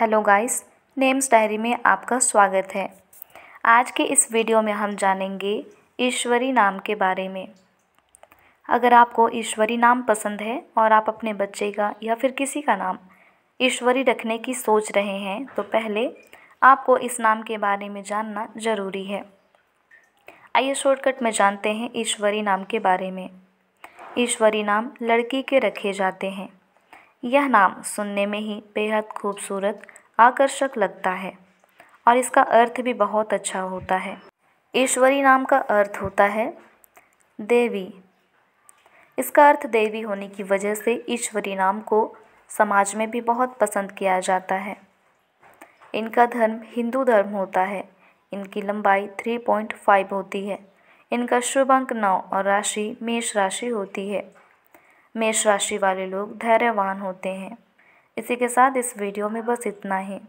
hello guys names diary में आपका स्वागत है आज के इस वीडियो में हम जानेंगे ईश्वरी नाम के बारे में अगर आपको ईश्वरी नाम पसंद है और आप अपने बच्चे का या फिर किसी का नाम ईश्वरी रखने की सोच रहे हैं तो पहले आपको इस नाम के बारे में जानना ज़रूरी है आइए शॉर्टकट में जानते हैं ईश्वरी नाम के बारे में ईश्वरी नाम लड़की के रखे जाते हैं यह नाम सुनने में ही बेहद खूबसूरत आकर्षक लगता है और इसका अर्थ भी बहुत अच्छा होता है ईश्वरी नाम का अर्थ होता है देवी इसका अर्थ देवी होने की वजह से ईश्वरी नाम को समाज में भी बहुत पसंद किया जाता है इनका धर्म हिंदू धर्म होता है इनकी लंबाई 3.5 होती है इनका शुभ अंक नौ और राशि मेष राशि होती है मेष राशि वाले लोग धैर्यवान होते हैं इसी के साथ इस वीडियो में बस इतना ही